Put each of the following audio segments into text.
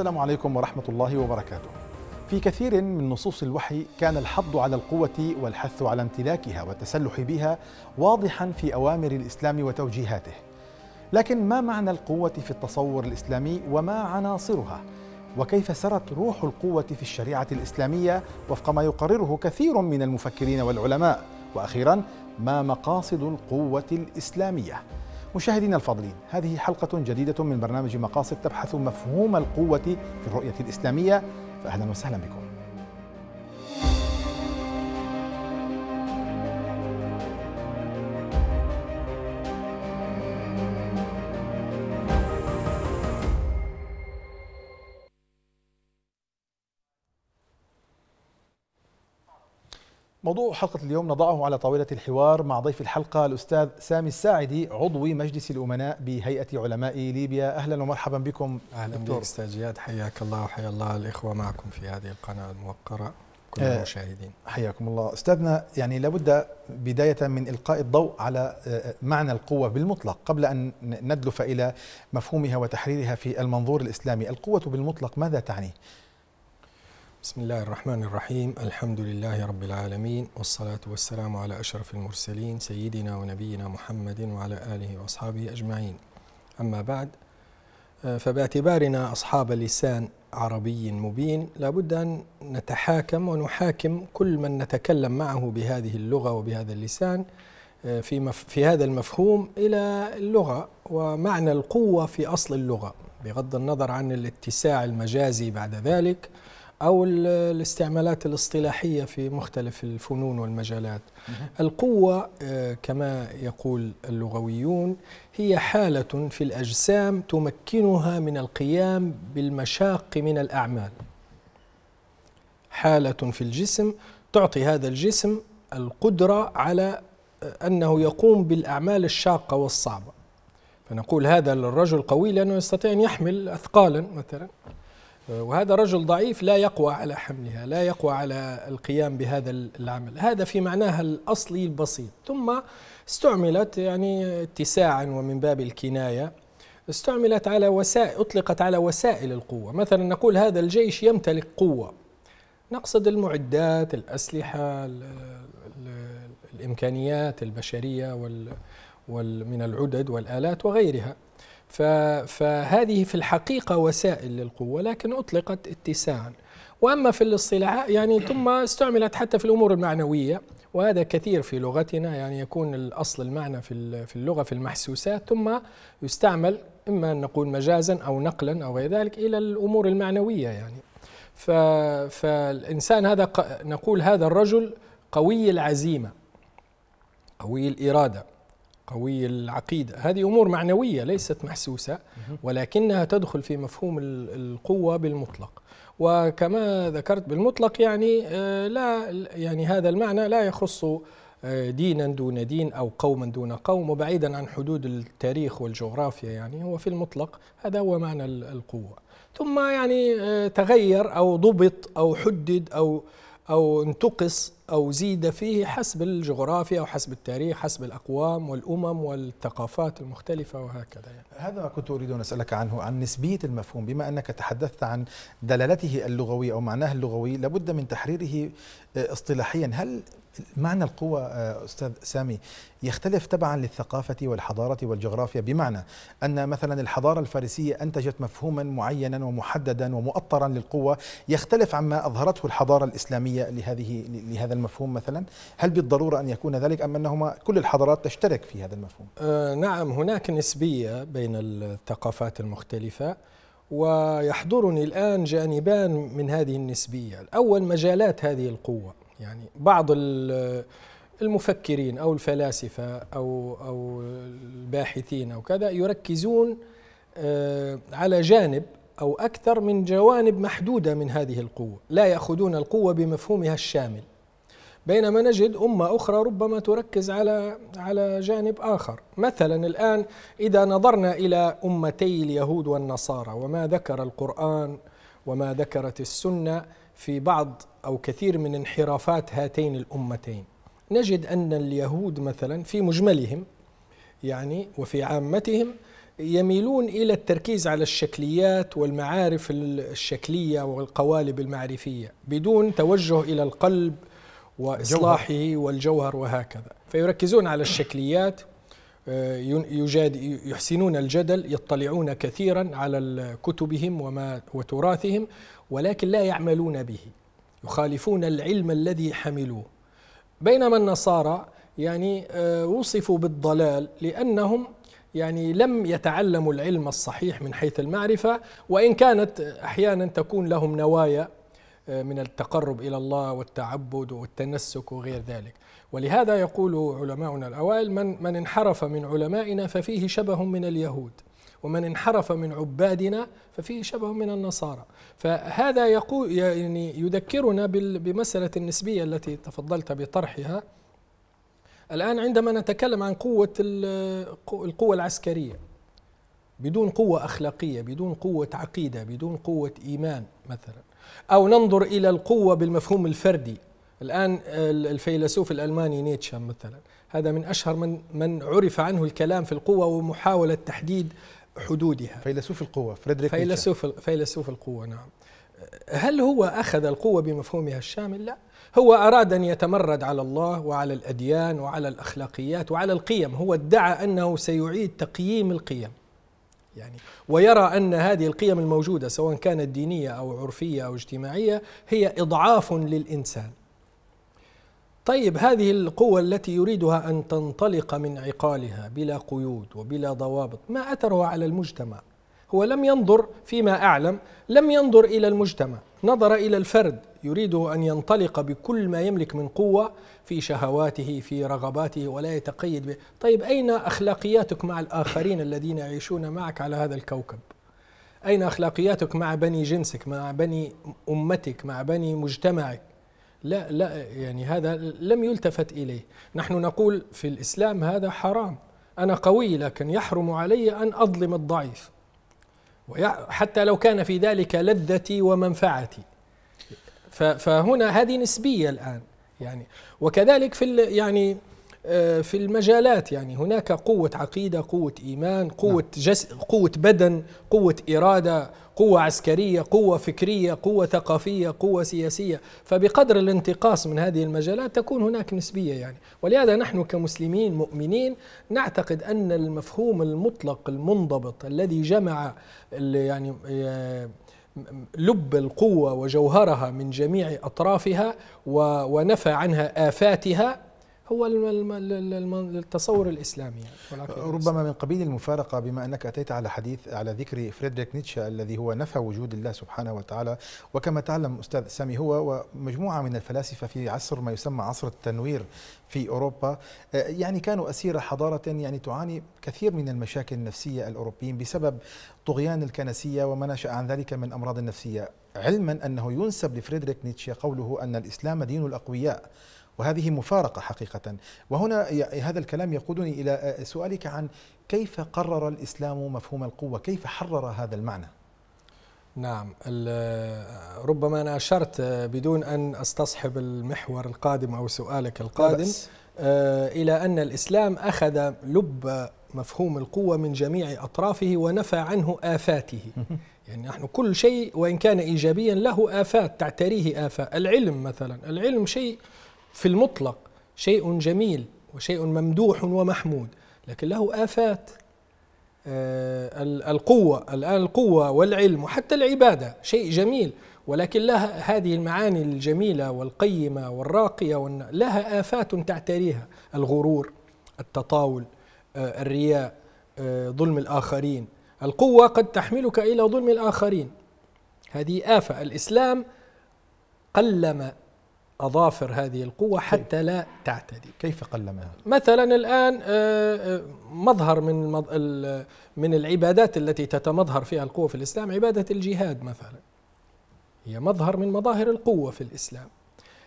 السلام عليكم ورحمة الله وبركاته. في كثير من نصوص الوحي كان الحض على القوة والحث على امتلاكها والتسلح بها واضحا في أوامر الإسلام وتوجيهاته. لكن ما معنى القوة في التصور الإسلامي وما عناصرها؟ وكيف سرت روح القوة في الشريعة الإسلامية وفق ما يقرره كثير من المفكرين والعلماء؟ وأخيرا ما مقاصد القوة الإسلامية؟ مشاهدينا الفاضلين هذه حلقة جديدة من برنامج مقاصد تبحث مفهوم القوة في الرؤية الإسلامية فأهلا وسهلا بكم موضوع حلقة اليوم نضعه على طاولة الحوار مع ضيف الحلقة الأستاذ سامي الساعدي عضو مجلس الأمناء بهيئة علماء ليبيا أهلا ومرحبا بكم أهلا بك أستاذ جياد حياك الله وحيا الله الإخوة معكم في هذه القناة الموقرة كل آه، المشاهدين حياكم الله أستاذنا يعني لابد بداية من إلقاء الضوء على آه، معنى القوة بالمطلق قبل أن ندلف إلى مفهومها وتحريرها في المنظور الإسلامي القوة بالمطلق ماذا تعني؟ بسم الله الرحمن الرحيم الحمد لله رب العالمين والصلاة والسلام على أشرف المرسلين سيدنا ونبينا محمد وعلى آله وأصحابه أجمعين أما بعد فباعتبارنا أصحاب لسان عربي مبين لابد أن نتحاكم ونحاكم كل من نتكلم معه بهذه اللغة وبهذا اللسان في, في هذا المفهوم إلى اللغة ومعنى القوة في أصل اللغة بغض النظر عن الاتساع المجازي بعد ذلك أو الاستعمالات الاصطلاحية في مختلف الفنون والمجالات القوة آه، كما يقول اللغويون هي حالة في الأجسام تمكنها من القيام بالمشاق من الأعمال حالة في الجسم تعطي هذا الجسم القدرة على آه، أنه يقوم بالأعمال الشاقة والصعبة فنقول هذا الرجل قوي لأنه يستطيع أن يحمل أثقالا مثلا وهذا رجل ضعيف لا يقوى على حملها لا يقوى على القيام بهذا العمل هذا في معناها الأصلي البسيط ثم استعملت يعني اتساعا ومن باب الكناية استعملت على وسائل أطلقت على وسائل القوة مثلا نقول هذا الجيش يمتلك قوة نقصد المعدات الأسلحة الإمكانيات البشرية ومن وال من العدد والآلات وغيرها فهذه في الحقيقة وسائل للقوة لكن أطلقت اتساعا وأما في الاصطلاح يعني ثم استعملت حتى في الأمور المعنوية وهذا كثير في لغتنا يعني يكون الأصل المعنى في اللغة في المحسوسات ثم يستعمل إما أن نقول مجازا أو نقلا أو غير ذلك إلى الأمور المعنوية يعني فالإنسان هذا نقول هذا الرجل قوي العزيمة قوي الإرادة قوي العقيدة هذه أمور معنوية ليست محسوسة ولكنها تدخل في مفهوم القوة بالمطلق وكما ذكرت بالمطلق يعني آه، لا يعني هذا المعنى لا يخص آه، دينا دون دين او قوما دون قوم وبعيدا عن حدود التاريخ والجغرافيا يعني هو في المطلق هذا هو معنى القوه ثم يعني آه، تغير او ضبط او حدد او او انتقص أو زيد فيه حسب الجغرافيا أو حسب التاريخ حسب الأقوام والأمم والثقافات المختلفة وهكذا يعني. هذا ما كنت أريد أن أسألك عنه عن نسبية المفهوم بما أنك تحدثت عن دلالته اللغوية أو معناه اللغوي لابد من تحريره آه، اصطلاحيا هل معنى القوة آه، أستاذ سامي يختلف تبعا للثقافة والحضارة والجغرافيا بمعنى أن مثلا الحضارة الفارسية أنتجت مفهوما معينا ومحددا ومؤطرا للقوة يختلف عما أظهرته الحضارة الإسلامية لهذه لهذا المفهوم مثلا هل بالضرورة أن يكون ذلك أم أنهما كل الحضارات تشترك في هذا المفهوم؟ آه نعم هناك نسبية بين الثقافات المختلفة ويحضرني الآن جانبان من هذه النسبية الأول مجالات هذه القوة يعني بعض المفكرين او الفلاسفه او او الباحثين او كذا يركزون آه، على جانب او اكثر من جوانب محدوده من هذه القوه، لا ياخذون القوه بمفهومها الشامل. بينما نجد امه اخرى ربما تركز على على جانب اخر، مثلا الان اذا نظرنا الى امتي اليهود والنصارى وما ذكر القران وما ذكرت السنه في بعض أو كثير من انحرافات هاتين الأمتين نجد أن اليهود مثلا في مجملهم يعني وفي عامتهم يميلون إلى التركيز على الشكليات والمعارف الشكلية والقوالب المعرفية بدون توجه إلى القلب وإصلاحه والجوهر وهكذا فيركزون على الشكليات آه، يجاد يحسنون الجدل يطلعون كثيرا على كتبهم وما وتراثهم ولكن لا يعملون به يخالفون العلم الذي حملوه بينما النصارى يعني آه، وصفوا بالضلال لأنهم يعني لم يتعلموا العلم الصحيح من حيث المعرفة وإن كانت أحيانا تكون لهم نوايا آه، من التقرب إلى الله والتعبد والتنسك وغير ذلك ولهذا يقول علماؤنا الأوائل من, من انحرف من علمائنا ففيه شبه من اليهود ومن انحرف من عبادنا ففيه شبه من النصارى فهذا يقول يعني يذكرنا بمسألة النسبية التي تفضلت بطرحها الآن عندما نتكلم عن قوة القوة العسكرية بدون قوة أخلاقية بدون قوة عقيدة بدون قوة إيمان مثلا أو ننظر إلى القوة بالمفهوم الفردي الآن الفيلسوف الألماني نيتشه مثلا هذا من أشهر من, من عرف عنه الكلام في القوة ومحاولة تحديد حدودها فيلسوف القوة فريدريك فيلسوف فيلسوف القوة نعم هل هو أخذ القوة بمفهومها الشامل؟ لا هو أراد أن يتمرد على الله وعلى الأديان وعلى الأخلاقيات وعلى القيم هو ادعى أنه سيعيد تقييم القيم يعني ويرى أن هذه القيم الموجودة سواء كانت دينية أو عرفية أو اجتماعية هي إضعاف للإنسان طيب هذه القوة التي يريدها أن تنطلق من عقالها بلا قيود وبلا ضوابط ما أثرها على المجتمع هو لم ينظر فيما أعلم لم ينظر إلى المجتمع نظر إلى الفرد يريده أن ينطلق بكل ما يملك من قوة في شهواته في رغباته ولا يتقيد به طيب أين أخلاقياتك مع الآخرين الذين يعيشون معك على هذا الكوكب أين أخلاقياتك مع بني جنسك مع بني أمتك مع بني مجتمعك لا لا يعني هذا لم يلتفت إليه نحن نقول في الإسلام هذا حرام أنا قوي لكن يحرم علي أن أظلم الضعيف حتى لو كان في ذلك لذتي ومنفعتي فهنا هذه نسبية الآن يعني وكذلك في يعني آه، في المجالات يعني هناك قوة عقيدة قوة إيمان قوة نعم. جس قوة بدن قوة إرادة قوة عسكرية قوة فكرية قوة ثقافية قوة سياسية فبقدر الانتقاص من هذه المجالات تكون هناك نسبية يعني ولهذا نحن كمسلمين مؤمنين نعتقد أن المفهوم المطلق المنضبط الذي جمع يعني آه، لب القوة وجوهرها من جميع أطرافها ونفى عنها آفاتها هو التصور الاسلامي يعني أه، ربما من قبيل المفارقه بما انك اتيت على حديث على ذكر فريدريك نيتشه الذي هو نفى وجود الله سبحانه وتعالى وكما تعلم استاذ سامي هو ومجموعه من الفلاسفه في عصر ما يسمى عصر التنوير في اوروبا أه، يعني كانوا اسير حضاره يعني تعاني كثير من المشاكل النفسيه الاوروبيين بسبب طغيان الكنسيه وما نشا عن ذلك من امراض نفسيه علما انه ينسب لفريدريك نيتشه قوله ان الاسلام دين الاقوياء وهذه مفارقة حقيقة وهنا هذا الكلام يقودني إلى آه، سؤالك عن كيف قرر الإسلام مفهوم القوة كيف حرر هذا المعنى نعم آه، ربما أنا أشرت آه، بدون أن أستصحب المحور القادم أو سؤالك القادم إلى أن الإسلام أخذ لب مفهوم القوة من جميع أطرافه ونفى عنه آفاته يعني نحن كل شيء وإن كان إيجابيا له آفات تعتريه آفة العلم مثلا العلم شيء في المطلق شيء جميل وشيء ممدوح ومحمود لكن له آفات آه، القوة الآن القوة والعلم وحتى العبادة شيء جميل ولكن لها هذه المعاني الجميلة والقيمة والراقية لها آفات تعتريها الغرور التطاول آه، الرياء آه، ظلم الآخرين القوة قد تحملك إلى ظلم الآخرين هذه آفة الإسلام قلم أظافر هذه القوة حتى لا تعتدي كيف قلمها؟ مثلا الآن آه، آه، مظهر من من العبادات التي تتمظهر فيها القوة في الإسلام عبادة الجهاد مثلا هي مظهر من مظاهر القوة في الإسلام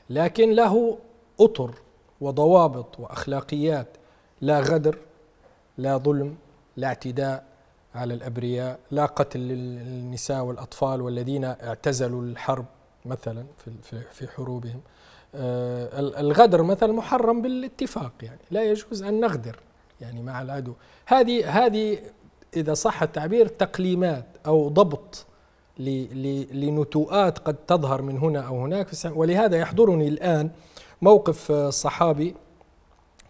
لكن له أطر وضوابط وأخلاقيات لا غدر لا ظلم لا اعتداء على الأبرياء لا قتل للنساء والأطفال والذين اعتزلوا الحرب مثلا في حروبهم آه، الغدر مثلا محرم بالاتفاق يعني لا يجوز أن نغدر يعني مع العدو هذه هذه إذا صح التعبير تقليمات أو ضبط لنتوءات قد تظهر من هنا أو هناك ولهذا يحضرني الآن موقف الصحابي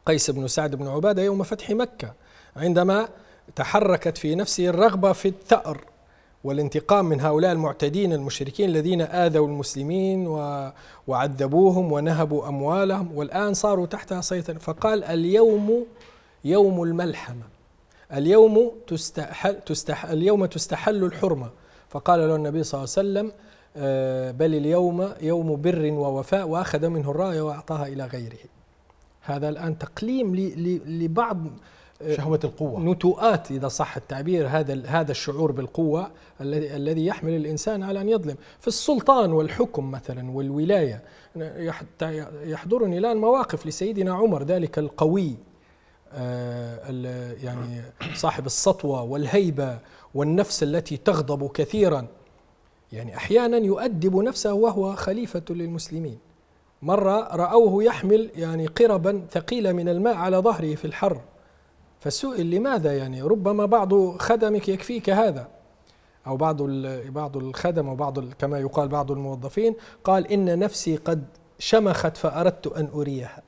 قيس بن سعد بن عبادة يوم فتح مكة عندما تحركت في نفسه الرغبة في الثأر والانتقام من هؤلاء المعتدين المشركين الذين آذوا المسلمين وعذبوهم ونهبوا أموالهم والآن صاروا تحتها سيطرة فقال اليوم يوم الملحمة اليوم تستحل, تستحل اليوم تستحل الحرمة فقال له النبي صلى الله عليه وسلم آه، بل اليوم يوم بر ووفاء وأخذ منه الراية وأعطاها إلى غيره هذا الآن تقليم لبعض شهوة القوة نتوءات إذا صح التعبير هذا هذا الشعور بالقوة الذي الذي يحمل الإنسان على أن يظلم في السلطان والحكم مثلا والولاية يحضرني الآن مواقف لسيدنا عمر ذلك القوي آه، يعني صاحب السطوة والهيبة والنفس التي تغضب كثيرا يعني أحيانا يؤدب نفسه وهو خليفة للمسلمين مرة رأوه يحمل يعني قربا ثقيلة من الماء على ظهره في الحر فسئل لماذا يعني ربما بعض خدمك يكفيك هذا أو بعض بعض الخدم وبعض كما يقال بعض الموظفين قال إن نفسي قد شمخت فأردت أن أريها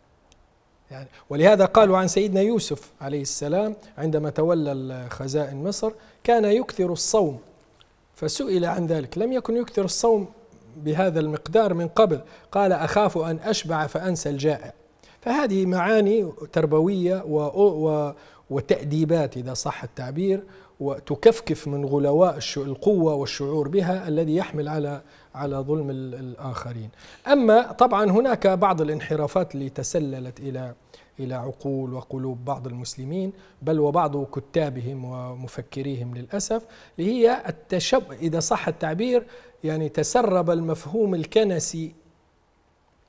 يعني ولهذا قالوا عن سيدنا يوسف عليه السلام عندما تولى خزائن مصر كان يكثر الصوم فسئل عن ذلك لم يكن يكثر الصوم بهذا المقدار من قبل قال أخاف أن أشبع فأنسى الجائع فهذه معاني تربوية و وتأديبات إذا صح التعبير وتكفكف من غلواء القوة والشعور بها الذي يحمل على على ظلم الآخرين أما طبعا هناك بعض الانحرافات اللي تسللت إلى إلى عقول وقلوب بعض المسلمين بل وبعض كتابهم ومفكريهم للأسف اللي هي التشب إذا صح التعبير يعني تسرب المفهوم الكنسي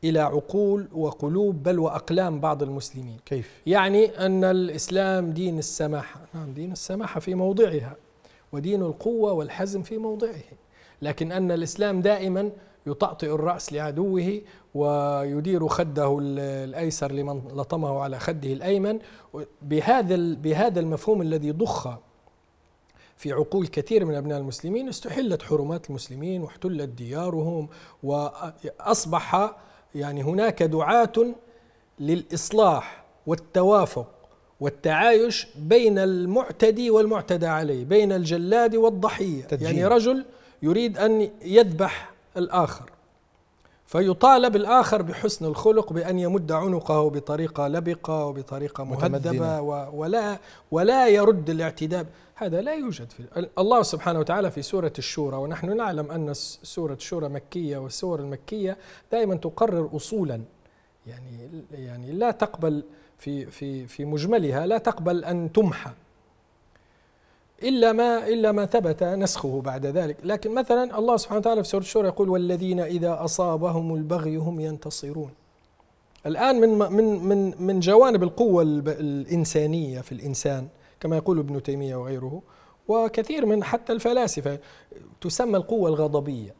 إلى عقول وقلوب بل وأقلام بعض المسلمين كيف؟ يعني أن الإسلام دين السماحة نعم دين السماحة في موضعها ودين القوة والحزم في موضعه لكن أن الإسلام دائما يطأطئ الرأس لعدوه ويدير خده الأيسر لمن لطمه على خده الأيمن بهذا بهذا المفهوم الذي ضخ في عقول كثير من أبناء المسلمين استحلت حرمات المسلمين واحتلت ديارهم وأصبح يعني هناك دعاة للإصلاح والتوافق والتعايش بين المعتدي والمعتدى عليه بين الجلاد والضحية تدجين. يعني رجل يريد أن يذبح الآخر فيطالب الآخر بحسن الخلق بأن يمد عنقه بطريقة لبقة وبطريقة مهذبة ولا, ولا يرد الاعتداء هذا لا يوجد في الله سبحانه وتعالى في سورة الشورى ونحن نعلم أن سورة الشورى مكية والسور المكية دائما تقرر أصولا يعني يعني لا تقبل في في في مجملها لا تقبل أن تمحى إلا ما إلا ما ثبت نسخه بعد ذلك، لكن مثلا الله سبحانه وتعالى في سورة الشورى يقول: "والذين إذا أصابهم البغي هم ينتصرون". الآن من من من من جوانب القوة الإنسانية في الإنسان كما يقول ابن تيمية وغيره وكثير من حتى الفلاسفة تسمى القوة الغضبية.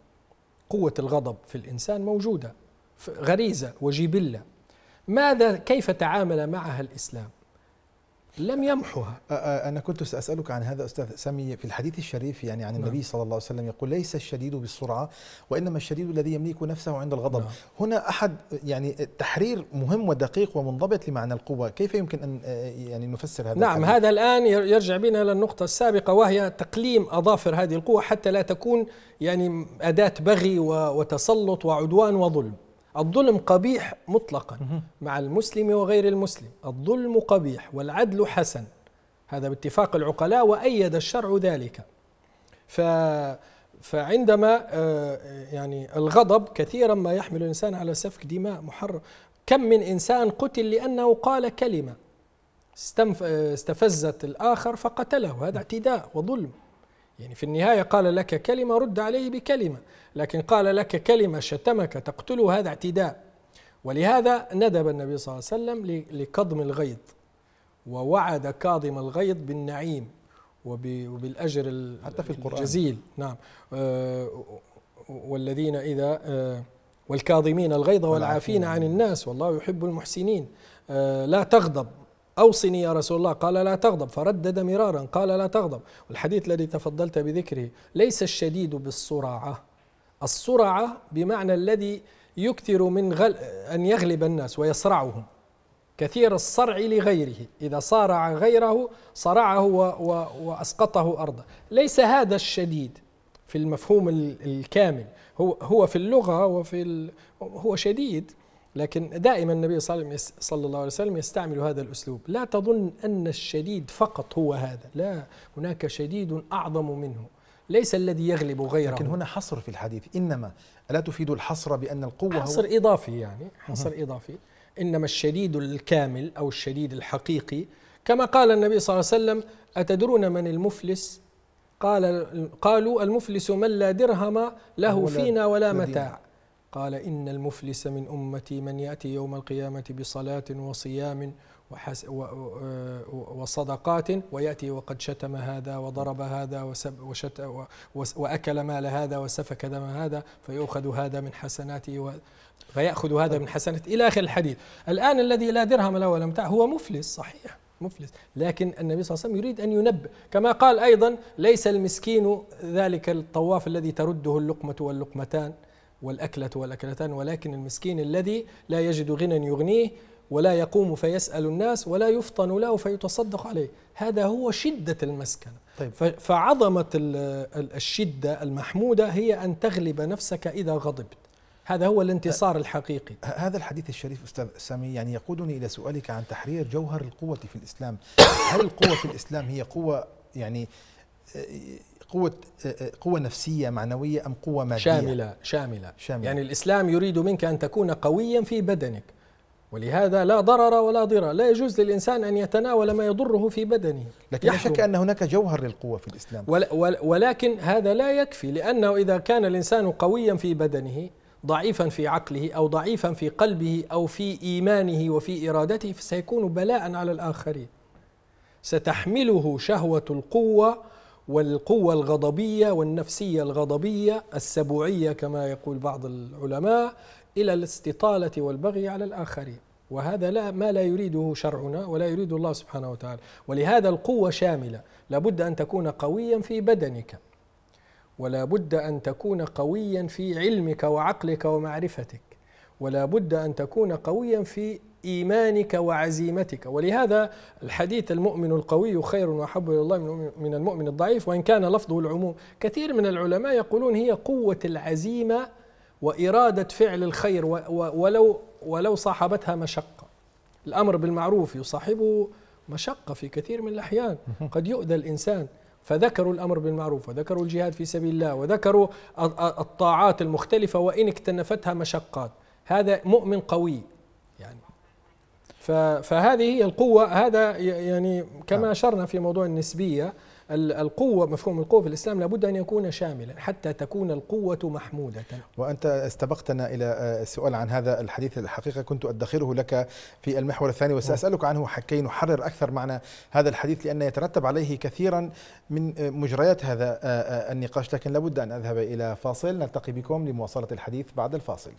قوة الغضب في الإنسان موجودة غريزة وجبلة. ماذا كيف تعامل معها الإسلام؟ لم يمحوها أنا كنت سأسألك عن هذا أستاذ سامي في الحديث الشريف يعني عن النبي نعم. صلى الله عليه وسلم يقول ليس الشديد بالسرعة وإنما الشديد الذي يملك نفسه عند الغضب نعم. هنا أحد يعني تحرير مهم ودقيق ومنضبط لمعنى القوة كيف يمكن أن يعني نفسر هذا نعم الحديث؟ هذا الآن يرجع بنا إلى النقطة السابقة وهي تقليم أظافر هذه القوة حتى لا تكون يعني أداة بغي وتسلط وعدوان وظلم الظلم قبيح مطلقا مع المسلم وغير المسلم الظلم قبيح والعدل حسن هذا باتفاق العقلاء وأيد الشرع ذلك ف فعندما آه، يعني الغضب كثيرا ما يحمل الإنسان على سفك دماء محرم كم من إنسان قتل لأنه قال كلمة آه، استفزت الآخر فقتله هذا اعتداء وظلم يعني في النهاية قال لك كلمة رد عليه بكلمة لكن قال لك كلمة شتمك تقتله هذا اعتداء ولهذا ندب النبي صلى الله عليه وسلم لكظم الغيظ ووعد كاظم الغيظ بالنعيم وبالأجر حتى في القرآن الجزيل نعم آه، والذين إذا آه، والكاظمين الغيظ والعافين عن الناس والله يحب المحسنين آه، لا تغضب أوصني يا رسول الله قال لا تغضب فردد مرارا قال لا تغضب والحديث الذي تفضلت بذكره ليس الشديد بالصراعة الصرعة بمعنى الذي يكثر من غل... أن يغلب الناس ويصرعهم كثير الصرع لغيره إذا صارع غيره صرعه و... و... وأسقطه أرضا ليس هذا الشديد في المفهوم الكامل هو هو في اللغة وفي ال... هو شديد لكن دائما النبي صلى الله عليه وسلم يستعمل هذا الأسلوب لا تظن أن الشديد فقط هو هذا لا هناك شديد أعظم منه ليس الذي يغلب غيره لكن هنا حصر في الحديث إنما ألا تفيد الحصر بأن القوة حصر هو إضافي يعني حصر إضافي إنما الشديد الكامل أو الشديد الحقيقي كما قال النبي صلى الله عليه وسلم أتدرون من المفلس قال قالوا المفلس من لا درهم له فينا ولا متاع قال إن المفلس من أمتي من يأتي يوم القيامة بصلاة وصيام وحس و و وصدقات ويأتي وقد شتم هذا وضرب هذا وشت وأكل مال هذا وسفك دم هذا فيأخذ هذا من حسناته فيأخذ هذا من حسناته إلى آخر الحديث الآن الذي لا درهم له ولا متاع هو مفلس صحيح مفلس لكن النبي صلى الله عليه وسلم يريد أن ينبه كما قال أيضا ليس المسكين ذلك الطواف الذي ترده اللقمة واللقمتان والأكلة والأكلتان ولكن المسكين الذي لا يجد غنى يغنيه ولا يقوم فيسأل الناس ولا يفطن له فيتصدق عليه هذا هو شدة المسكنة طيب. فعظمة الشدة المحمودة هي أن تغلب نفسك إذا غضبت هذا هو الانتصار الحقيقي هذا الحديث الشريف أستاذ سامي يعني يقودني إلى سؤالك عن تحرير جوهر القوة في الإسلام هل القوة في الإسلام هي قوة يعني آه، قوة آه، آه، قوة نفسية معنوية أم قوة مادية؟ شاملة شاملة, شاملة. يعني الإسلام يريد منك أن تكون قويا في بدنك ولهذا لا ضرر ولا ضرر لا يجوز للإنسان أن يتناول ما يضره في بدنه لكن لا شك أن هناك جوهر للقوة في الإسلام ولكن هذا لا يكفي لأنه إذا كان الإنسان قويا في بدنه ضعيفا في عقله أو ضعيفا في قلبه أو في إيمانه وفي إرادته فسيكون بلاء على الآخرين ستحمله شهوة القوة والقوة الغضبية والنفسية الغضبية السبوعية كما يقول بعض العلماء إلى الاستطالة والبغي على الآخرين وهذا لا ما لا يريده شرعنا ولا يريد الله سبحانه وتعالى ولهذا القوة شاملة لابد أن تكون قويا في بدنك ولا بد أن تكون قويا في علمك وعقلك ومعرفتك ولا بد أن تكون قويا في إيمانك وعزيمتك ولهذا الحديث المؤمن القوي خير وأحب إلى الله من المؤمن الضعيف وإن كان لفظه العموم كثير من العلماء يقولون هي قوة العزيمة وإرادة فعل الخير ولو ولو صاحبتها مشقة الأمر بالمعروف يصاحبه مشقة في كثير من الأحيان قد يؤذى الإنسان فذكروا الأمر بالمعروف وذكروا الجهاد في سبيل الله وذكروا الطاعات المختلفة وإن اكتنفتها مشقات هذا مؤمن قوي يعني فهذه هي القوة هذا يعني كما نعم. أشرنا في موضوع النسبية القوة مفهوم القوة في الإسلام لابد أن يكون شاملا حتى تكون القوة محمودة وأنت استبقتنا إلى آه، السؤال عن هذا الحديث الحقيقة كنت أدخره لك في المحور الثاني نعم. وسأسألك عنه حكي نحرر أكثر معنى هذا الحديث لأن يترتب عليه كثيرا من آه، مجريات هذا آه، النقاش لكن لابد أن أذهب إلى فاصل نلتقي بكم لمواصلة الحديث بعد الفاصل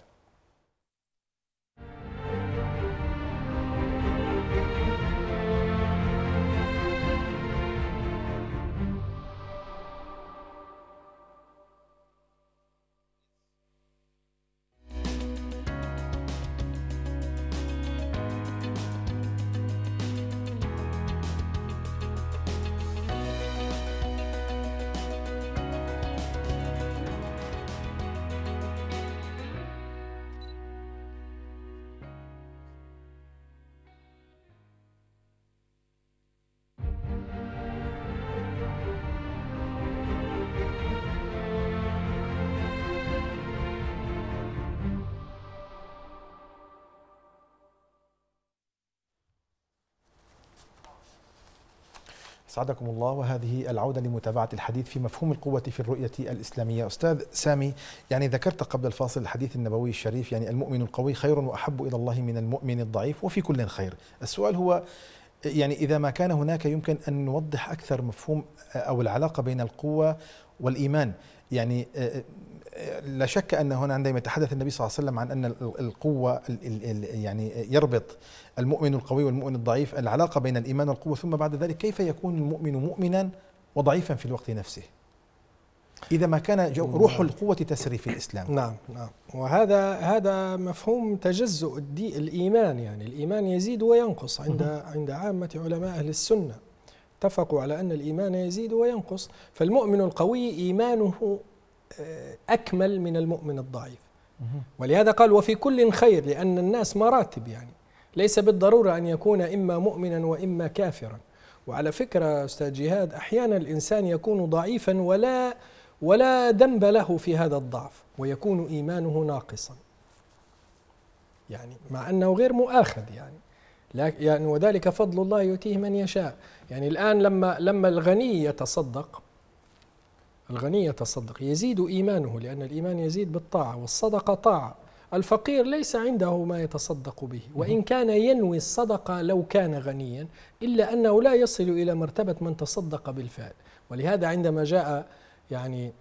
أسعدكم الله وهذه العودة لمتابعة الحديث في مفهوم القوة في الرؤية الإسلامية أستاذ سامي يعني ذكرت قبل الفاصل الحديث النبوي الشريف يعني المؤمن القوي خير وأحب إلى الله من المؤمن الضعيف وفي كل خير السؤال هو يعني إذا ما كان هناك يمكن أن نوضح أكثر مفهوم أو العلاقة بين القوة والإيمان يعني آه، آه، لا شك أن هنا عندما يتحدث النبي صلى الله عليه وسلم عن أن القوة يعني آه، يربط المؤمن القوي والمؤمن الضعيف العلاقة بين الإيمان والقوة ثم بعد ذلك كيف يكون المؤمن مؤمنا وضعيفا في الوقت نفسه إذا ما كان نعم. روح القوة تسري في الإسلام نعم نعم وهذا هذا مفهوم تجزؤ الإيمان يعني الإيمان يزيد وينقص عند عند عامة علماء أهل السنة اتفقوا على أن الإيمان يزيد وينقص فالمؤمن القوي إيمانه آه، أكمل من المؤمن الضعيف ولهذا قال وفي كل خير لأن الناس مراتب يعني ليس بالضرورة أن يكون إما مؤمنا وإما كافرا وعلى فكرة أستاذ جهاد أحيانا الإنسان يكون ضعيفا ولا ولا ذنب له في هذا الضعف ويكون إيمانه ناقصا يعني مع أنه غير مؤاخذ يعني يعني وذلك فضل الله يؤتيه من يشاء يعني الآن لما لما الغني يتصدق الغني يتصدق يزيد إيمانه لأن الإيمان يزيد بالطاعة والصدقة طاعة الفقير ليس عنده ما يتصدق به وإن كان ينوي الصدقة لو كان غنيا إلا أنه لا يصل إلى مرتبة من تصدق بالفعل ولهذا عندما جاء يعني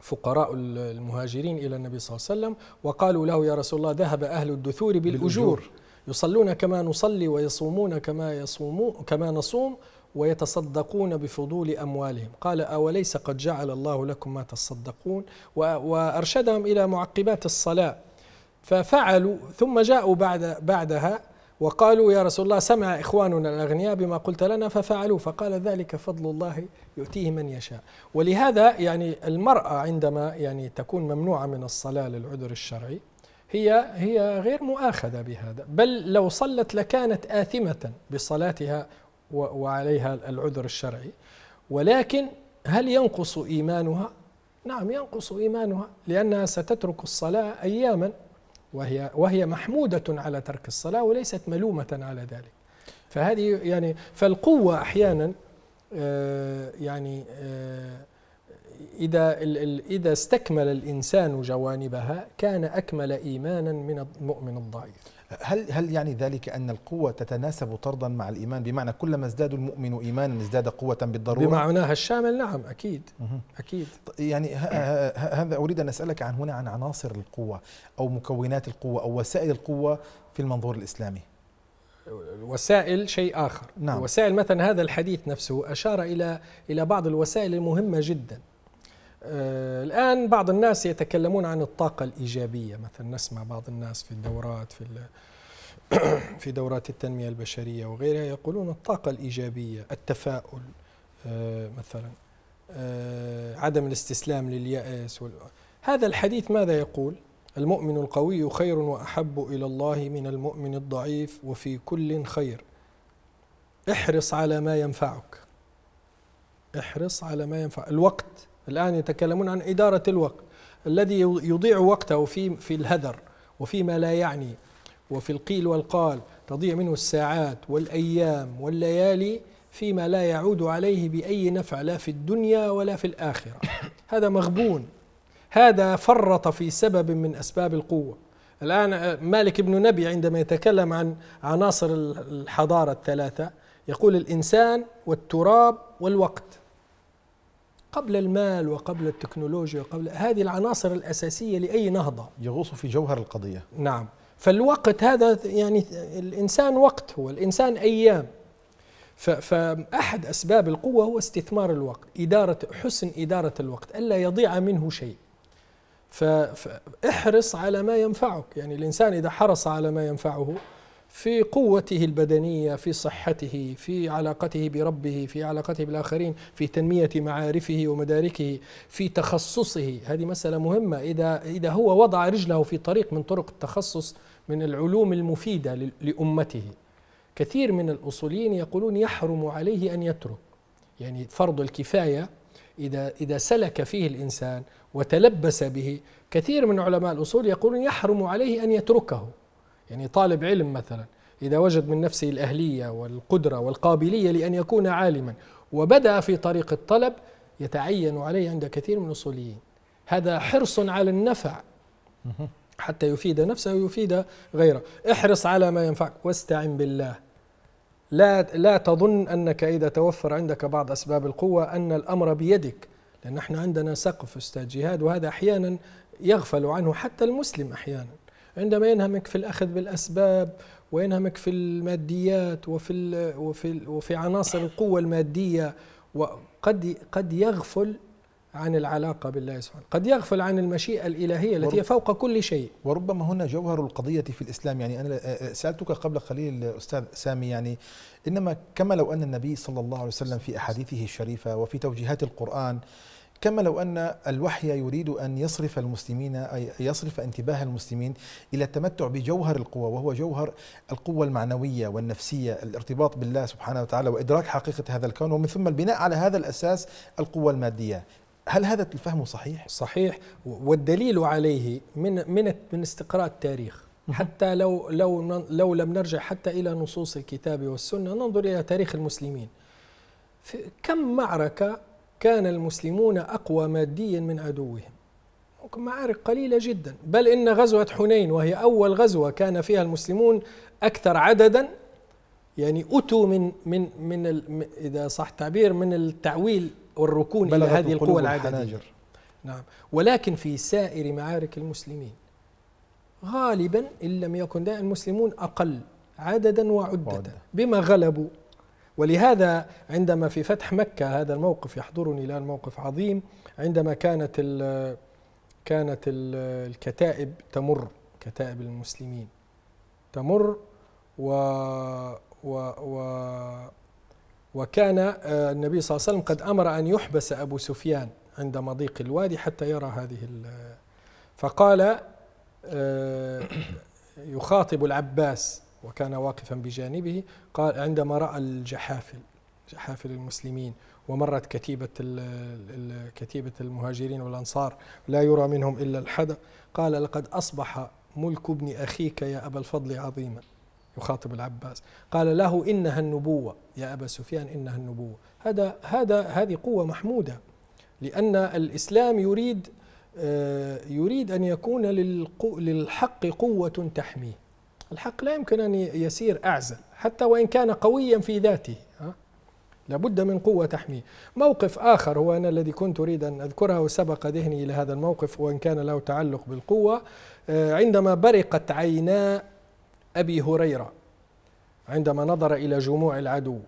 فقراء المهاجرين إلى النبي صلى الله عليه وسلم وقالوا له يا رسول الله ذهب أهل الدثور بالأجور يصلون كما نصلي ويصومون كما يصومون كما نصوم ويتصدقون بفضول أموالهم قال أوليس قد جعل الله لكم ما تصدقون وأرشدهم إلى معقبات الصلاة ففعلوا ثم جاءوا بعد بعدها وقالوا يا رسول الله سمع إخواننا الأغنياء بما قلت لنا ففعلوا فقال ذلك فضل الله يؤتيه من يشاء ولهذا يعني المرأة عندما يعني تكون ممنوعة من الصلاة للعذر الشرعي هي هي غير مؤاخذة بهذا بل لو صلت لكانت آثمة بصلاتها وعليها العذر الشرعي ولكن هل ينقص إيمانها؟ نعم ينقص إيمانها لأنها ستترك الصلاة أياما وهي وهي محمودة على ترك الصلاة وليست ملومة على ذلك فهذه يعني فالقوة أحيانا آه، يعني آه إذا إذا استكمل الإنسان جوانبها كان أكمل إيمانا من المؤمن الضعيف هل هل يعني ذلك ان القوه تتناسب طردا مع الايمان بمعنى كلما ازداد المؤمن ايمانا ازداد قوه بالضروره بمعناها الشامل نعم اكيد اكيد يعني هذا اريد ان اسالك عن هنا عن عناصر القوه او مكونات القوه او وسائل القوه في المنظور الاسلامي وسائل شيء اخر نعم. وسائل مثلا هذا الحديث نفسه اشار الى الى بعض الوسائل المهمه جدا آه، الآن بعض الناس يتكلمون عن الطاقة الإيجابية مثلا نسمع بعض الناس في الدورات في في دورات التنمية البشرية وغيرها يقولون الطاقة الإيجابية التفاؤل آه، مثلا آه، عدم الاستسلام لليأس هذا الحديث ماذا يقول؟ المؤمن القوي خير وأحب إلى الله من المؤمن الضعيف وفي كل خير احرص على ما ينفعك احرص على ما ينفع الوقت الآن يتكلمون عن إدارة الوقت الذي يضيع وقته في في الهدر وفيما لا يعني وفي القيل والقال تضيع منه الساعات والأيام والليالي فيما لا يعود عليه بأي نفع لا في الدنيا ولا في الآخرة هذا مغبون هذا فرط في سبب من أسباب القوة الآن آه، مالك بن نبي عندما يتكلم عن عناصر الحضارة الثلاثة يقول الإنسان والتراب والوقت قبل المال وقبل التكنولوجيا وقبل هذه العناصر الأساسية لأي نهضة يغوص في جوهر القضية نعم فالوقت هذا يعني الإنسان وقت هو الإنسان أيام فأحد أسباب القوة هو استثمار الوقت إدارة حسن إدارة الوقت ألا يضيع منه شيء فاحرص على ما ينفعك يعني الإنسان إذا حرص على ما ينفعه في قوته البدنيه في صحته في علاقته بربه في علاقته بالاخرين في تنميه معارفه ومداركه في تخصصه هذه مساله مهمه اذا اذا هو وضع رجله في طريق من طرق التخصص من العلوم المفيده لامته كثير من الاصوليين يقولون يحرم عليه ان يترك يعني فرض الكفايه اذا اذا سلك فيه الانسان وتلبس به كثير من علماء الاصول يقولون يحرم عليه ان يتركه يعني طالب علم مثلا إذا وجد من نفسه الأهلية والقدرة والقابلية لأن يكون عالما وبدأ في طريق الطلب يتعين عليه عند كثير من الأصوليين هذا حرص على النفع حتى يفيد نفسه ويفيد غيره احرص على ما ينفعك واستعن بالله لا لا تظن انك اذا توفر عندك بعض اسباب القوه ان الامر بيدك لان احنا عندنا سقف استاذ جهاد وهذا احيانا يغفل عنه حتى المسلم احيانا عندما ينهمك في الأخذ بالأسباب وينهمك في الماديات وفي وفي وفي عناصر القوة المادية وقد قد يغفل عن العلاقة بالله سبحانه قد يغفل عن المشيئة الإلهية التي فوق كل شيء وربما هنا جوهر القضية في الإسلام يعني أنا آه، آه، سألتك قبل قليل أستاذ سامي يعني إنما كما لو أن النبي صلى الله عليه وسلم في أحاديثه الشريفة وفي توجيهات القرآن كما لو أن الوحي يريد أن يصرف المسلمين أي يصرف انتباه المسلمين إلى التمتع بجوهر القوة وهو جوهر القوة المعنوية والنفسية الارتباط بالله سبحانه وتعالى وإدراك حقيقة هذا الكون ومن ثم البناء على هذا الأساس القوة المادية هل هذا الفهم صحيح؟ صحيح والدليل عليه من من من استقراء التاريخ حتى لو لو لو لم نرجع حتى الى نصوص الكتاب والسنه ننظر الى تاريخ المسلمين كم معركه كان المسلمون أقوى ماديا من عدوهم معارك قليلة جدا بل إن غزوة حنين وهي أول غزوة كان فيها المسلمون أكثر عددا يعني أتوا من من من إذا صح تعبير من التعويل والركون إلى هذه القوى العددية نعم ولكن في سائر معارك المسلمين غالبا إن لم يكن دائما المسلمون أقل عددا وعدة بما غلبوا ولهذا عندما في فتح مكة هذا الموقف يحضرني الآن موقف عظيم عندما كانت الـ كانت الـ الكتائب تمر كتائب المسلمين تمر و و و وكان آه، النبي صلى الله عليه وسلم قد أمر أن يحبس أبو سفيان عند مضيق الوادي حتى يرى هذه فقال آه، يخاطب العباس وكان واقفا بجانبه قال عندما رأى الجحافل جحافل المسلمين ومرت كتيبة كتيبة المهاجرين والأنصار لا يرى منهم إلا الحدى قال لقد أصبح ملك ابن أخيك يا أبا الفضل عظيما يخاطب العباس قال له إنها النبوة يا أبا سفيان إنها النبوة هذا هذا هذه قوة محمودة لأن الإسلام يريد آه، يريد أن يكون للحق قوة تحميه الحق لا يمكن أن يسير أعزل حتى وإن كان قويا في ذاته لابد من قوة تحميه موقف آخر هو أنا الذي كنت أريد أن أذكره وسبق ذهني إلى هذا الموقف وإن كان له تعلق بالقوة آه، عندما برقت عينا أبي هريرة عندما نظر إلى جموع العدو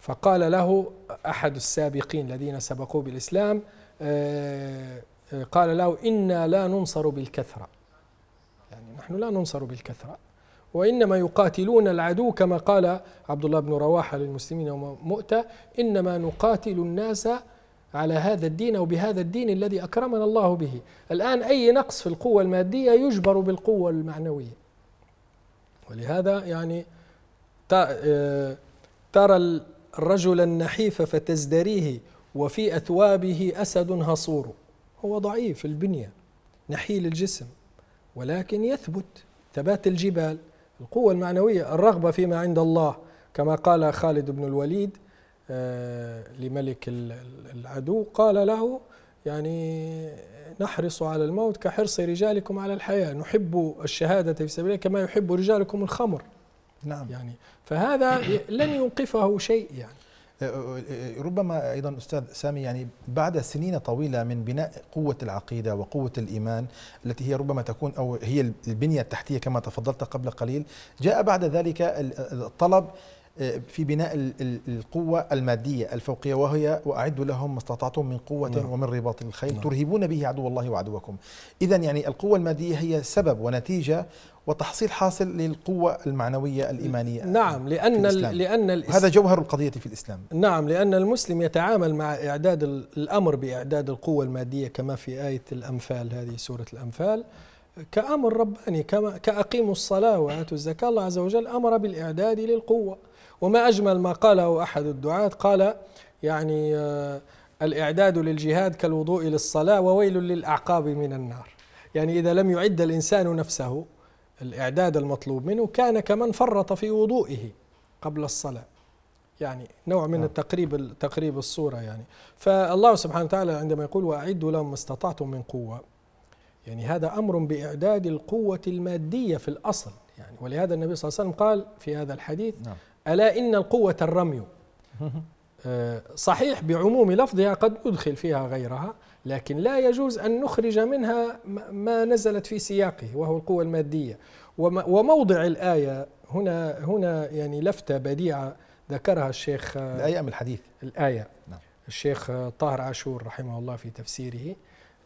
فقال له أحد السابقين الذين سبقوه بالإسلام آه، آه، قال له إنا لا ننصر بالكثرة يعني نحن لا ننصر بالكثرة وإنما يقاتلون العدو كما قال عبد الله بن رواحة للمسلمين يوم مؤتة إنما نقاتل الناس على هذا الدين أو بهذا الدين الذي أكرمنا الله به الآن أي نقص في القوة المادية يجبر بالقوة المعنوية ولهذا يعني آه، ترى الرجل النحيف فتزدريه وفي أثوابه أسد هصور هو ضعيف البنية نحيل الجسم ولكن يثبت ثبات الجبال القوة المعنوية الرغبة فيما عند الله كما قال خالد بن الوليد آه، لملك العدو قال له يعني نحرص على الموت كحرص رجالكم على الحياة نحب الشهادة في سبيل الله كما يحب رجالكم الخمر نعم يعني فهذا لن يوقفه شيء يعني ربما ايضا استاذ سامي يعني بعد سنين طويله من بناء قوه العقيده وقوه الايمان التي هي ربما تكون او هي البنيه التحتيه كما تفضلت قبل قليل جاء بعد ذلك الطلب آه، في بناء القوة المادية الفوقية وهي وأعد لهم ما استطعتم من قوة نعم. ومن رباط الخيل نعم. ترهبون به عدو الله وعدوكم إذا يعني القوة المادية هي سبب ونتيجة وتحصيل حاصل للقوة المعنوية الإيمانية نعم لأن لأن الإس... هذا جوهر القضية في الإسلام نعم لأن المسلم يتعامل مع إعداد الأمر بإعداد القوة المادية كما في آية الأنفال هذه سورة الأنفال كأمر رباني كما كأقيموا الصلاة وآتوا الزكاة الله عز وجل أمر بالإعداد للقوة وما أجمل ما قاله أحد الدعاة قال يعني آه، الإعداد للجهاد كالوضوء للصلاة وويل للأعقاب من النار يعني إذا لم يعد الإنسان نفسه الإعداد المطلوب منه كان كمن فرط في وضوئه قبل الصلاة يعني نوع من نعم. التقريب تقريب الصورة يعني فالله سبحانه وتعالى عندما يقول وأعدوا لهم ما استطعتم من قوة يعني هذا أمر بإعداد القوة المادية في الأصل يعني ولهذا النبي صلى الله عليه وسلم قال في هذا الحديث نعم. ألا إن القوة الرمي آه، صحيح بعموم لفظها قد ندخل فيها غيرها لكن لا يجوز أن نخرج منها ما نزلت في سياقه وهو القوة المادية وموضع الآية هنا هنا يعني لفتة بديعة ذكرها الشيخ آه، الآية أم الحديث؟ الآية نعم. الشيخ طاهر عاشور رحمه الله في تفسيره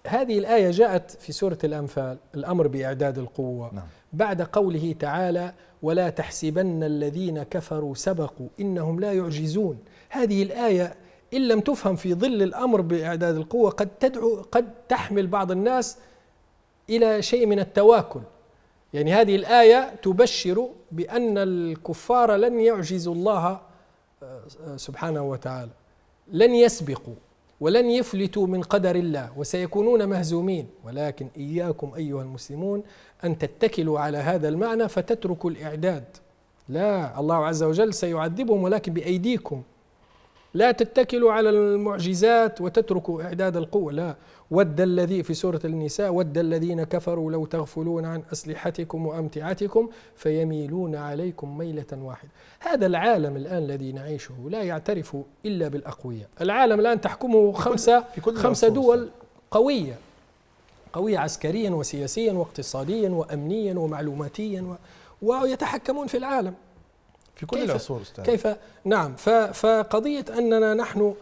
هذه الآية جاءت في سورة الأنفال الأمر بإعداد القوة نعم. بعد قوله تعالى ولا تحسبن الذين كفروا سبقوا إنهم لا يعجزون هذه الآية إن لم تفهم في ظل الأمر بإعداد القوة قد تدعو قد تحمل بعض الناس إلى شيء من التواكل يعني هذه الآية تبشر بأن الكفار لن يعجزوا الله آه، آه، سبحانه وتعالى لن يسبقوا ولن يفلتوا من قدر الله وسيكونون مهزومين ولكن إياكم أيها المسلمون أن تتكلوا على هذا المعنى فتتركوا الإعداد لا الله عز وجل سيعذبهم ولكن بأيديكم لا تتكلوا على المعجزات وتتركوا إعداد القوة لا ود الذي في سورة النساء ود الذين كفروا لو تغفلون عن أسلحتكم وأمتعتكم فيميلون عليكم ميلة واحدة هذا العالم الآن الذي نعيشه لا يعترف إلا بالأقوياء العالم الآن تحكمه خمسة, في كل خمسة دول قوية قوية عسكريا وسياسيا واقتصاديا وأمنيا ومعلوماتيا و... ويتحكمون في العالم في كل كيف العصور استاذ كيف نعم فقضيه اننا نحن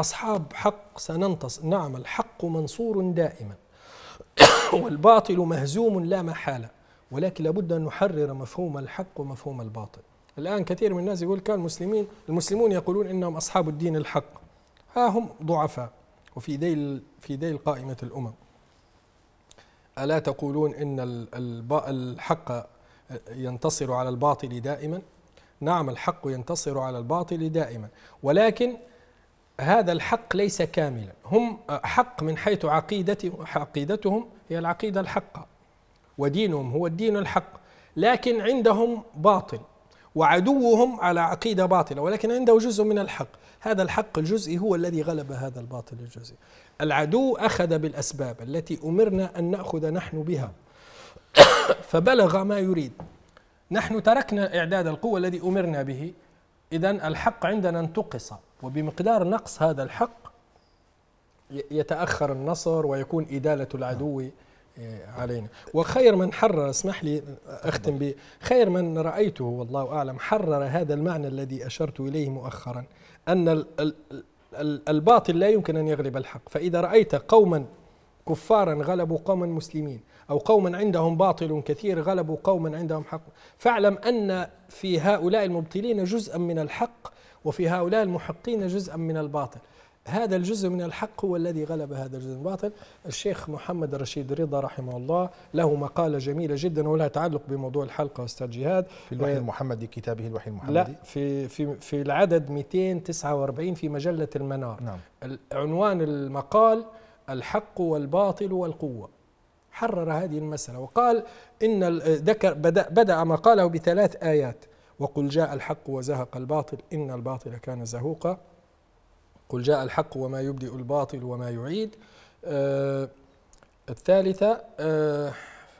أصحاب حق سننتصر نعم الحق منصور دائما والباطل مهزوم لا محالة ولكن لابد أن نحرر مفهوم الحق ومفهوم الباطل الآن كثير من الناس يقول كان المسلمين المسلمون يقولون إنهم أصحاب الدين الحق ها هم ضعفاء وفي ذيل في ذيل قائمة الأمم ألا تقولون إن الحق ينتصر على الباطل دائما نعم الحق ينتصر على الباطل دائما ولكن هذا الحق ليس كاملا هم حق من حيث عقيدتهم عقيدتهم هي العقيدة الحقة ودينهم هو الدين الحق لكن عندهم باطل وعدوهم على عقيدة باطلة ولكن عنده جزء من الحق هذا الحق الجزئي هو الذي غلب هذا الباطل الجزئي العدو أخذ بالأسباب التي أمرنا أن نأخذ نحن بها فبلغ ما يريد نحن تركنا إعداد القوة الذي أمرنا به إذا الحق عندنا انتقص وبمقدار نقص هذا الحق يتأخر النصر ويكون إدالة العدو آه، علينا وخير من حرر اسمح لي آه، أختم به خير من رأيته والله أعلم حرر هذا المعنى الذي أشرت إليه مؤخرا أن الباطل لا يمكن أن يغلب الحق فإذا رأيت قوما كفارا غلبوا قوما مسلمين أو قوما عندهم باطل كثير غلبوا قوما عندهم حق فاعلم أن في هؤلاء المبطلين جزءا من الحق وفي هؤلاء المحقين جزءا من الباطل هذا الجزء من الحق هو الذي غلب هذا الجزء من الباطل الشيخ محمد رشيد رضا رحمه الله له مقالة جميلة جدا ولها تعلق بموضوع الحلقة أستاذ جهاد في الوحي آه، المحمدي كتابه الوحي المحمدي لا في, في, في العدد 249 في مجلة المنار نعم. عنوان المقال الحق والباطل والقوة حرر هذه المسألة وقال إن ذكر بدأ, بدأ مقاله بثلاث آيات وقل جاء الحق وزهق الباطل إن الباطل كان زهوقا قل جاء الحق وما يبدئ الباطل وما يعيد آه الثالثة آه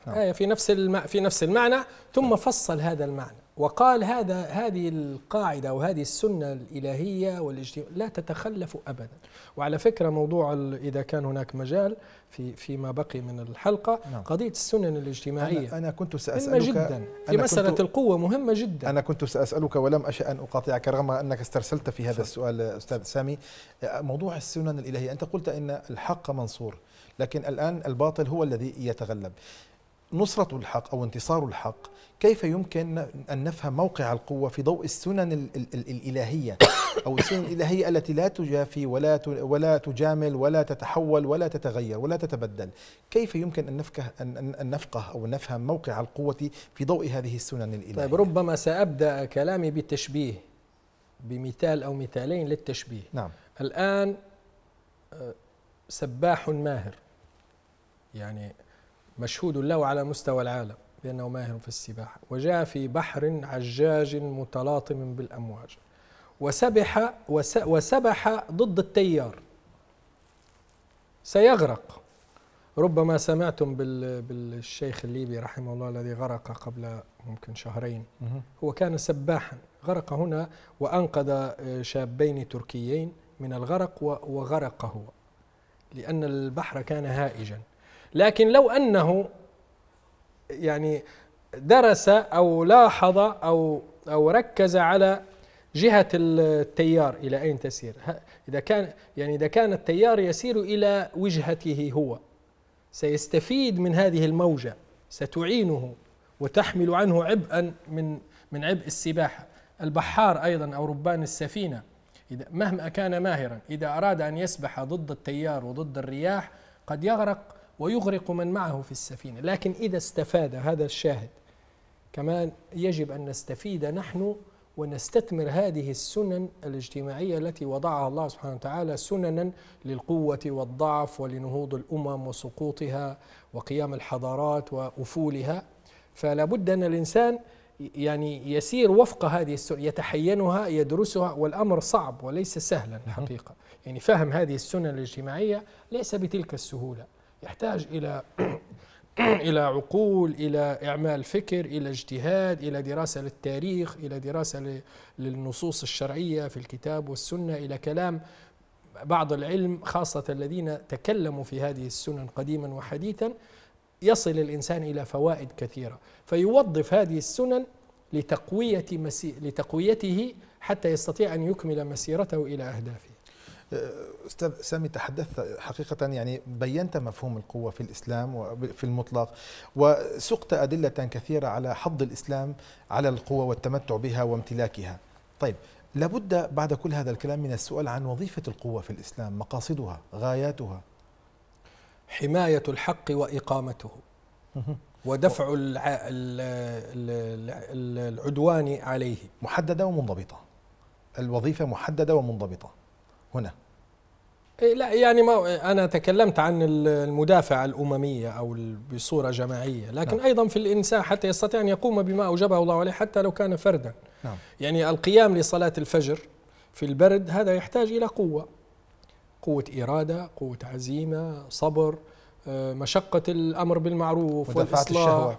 نعم. آية في نفس في نفس المعنى ثم فصل هذا المعنى وقال هذا هذه القاعدة وهذه السنة الإلهية والاجتماع لا تتخلف أبدا وعلى فكرة موضوع إذا كان هناك مجال في فيما بقي من الحلقة نعم. قضية السنن الاجتماعية أنا, أنا كنت سأسألك مهمة جدا في مسألة القوة مهمة جدا أنا كنت سأسألك ولم أشأ أن أقاطعك رغم أنك استرسلت في هذا فرق. السؤال أستاذ سامي موضوع السنن الإلهية أنت قلت أن الحق منصور لكن الآن الباطل هو الذي يتغلب نصرة الحق أو انتصار الحق كيف يمكن أن نفهم موقع القوة في ضوء السنن الإلهية أو السنن الإلهية التي لا تجافي ولا ولا تجامل ولا تتحول ولا تتغير ولا تتبدل كيف يمكن أن نفقه أن, أن نفقه أو نفهم موقع القوة في ضوء هذه السنن الإلهية طيب ربما سأبدأ كلامي بالتشبيه بمثال أو مثالين للتشبيه نعم الآن آه، سباح ماهر يعني مشهود له على مستوى العالم بأنه ماهر في السباحة وجاء في بحر عجاج متلاطم بالأمواج وسبح وسبح ضد التيار سيغرق ربما سمعتم بالشيخ الليبي رحمه الله الذي غرق قبل ممكن شهرين هو كان سباحا غرق هنا وأنقذ آه، شابين تركيين من الغرق وغرق هو لأن البحر كان هائجا لكن لو أنه يعني درس أو لاحظ أو أو ركز على جهة التيار إلى أين تسير إذا كان يعني إذا كان التيار يسير إلى وجهته هو سيستفيد من هذه الموجة ستعينه وتحمل عنه عبئا من من عبء السباحة البحار أيضا أو ربان السفينة إذا مهما كان ماهرا إذا أراد أن يسبح ضد التيار وضد الرياح قد يغرق ويغرق من معه في السفينة لكن إذا استفاد هذا الشاهد كمان يجب أن نستفيد نحن ونستثمر هذه السنن الاجتماعية التي وضعها الله سبحانه وتعالى سننا للقوة والضعف ولنهوض الأمم وسقوطها وقيام الحضارات وأفولها فلا بد أن الإنسان يعني يسير وفق هذه السنن يتحينها يدرسها والأمر صعب وليس سهلا الحقيقة يعني فهم هذه السنن الاجتماعية ليس بتلك السهولة يحتاج إلى إلى عقول إلى إعمال فكر إلى اجتهاد إلى دراسة للتاريخ إلى دراسة للنصوص الشرعية في الكتاب والسنة إلى كلام بعض العلم خاصة الذين تكلموا في هذه السنن قديما وحديثا يصل الإنسان إلى فوائد كثيرة فيوظف هذه السنن لتقوية مسي... لتقويته حتى يستطيع أن يكمل مسيرته إلى أهدافه استاذ سامي تحدثت حقيقه يعني بينت مفهوم القوه في الاسلام في المطلق وسقت ادله كثيره على حض الاسلام على القوه والتمتع بها وامتلاكها. طيب لابد بعد كل هذا الكلام من السؤال عن وظيفه القوه في الاسلام، مقاصدها، غاياتها. حمايه الحق واقامته. ودفع العدوان عليه محدده ومنضبطه الوظيفه محدده ومنضبطه هنا إيه، لا يعني ما إيه، انا تكلمت عن المدافعه الامميه او بصوره جماعيه لكن نعم. ايضا في الانسان حتى يستطيع ان يقوم بما اوجبه الله عليه حتى لو كان فردا نعم. يعني القيام لصلاه الفجر في البرد هذا يحتاج الى قوه قوه اراده قوه عزيمه صبر آه، مشقة الأمر بالمعروف والإصلاح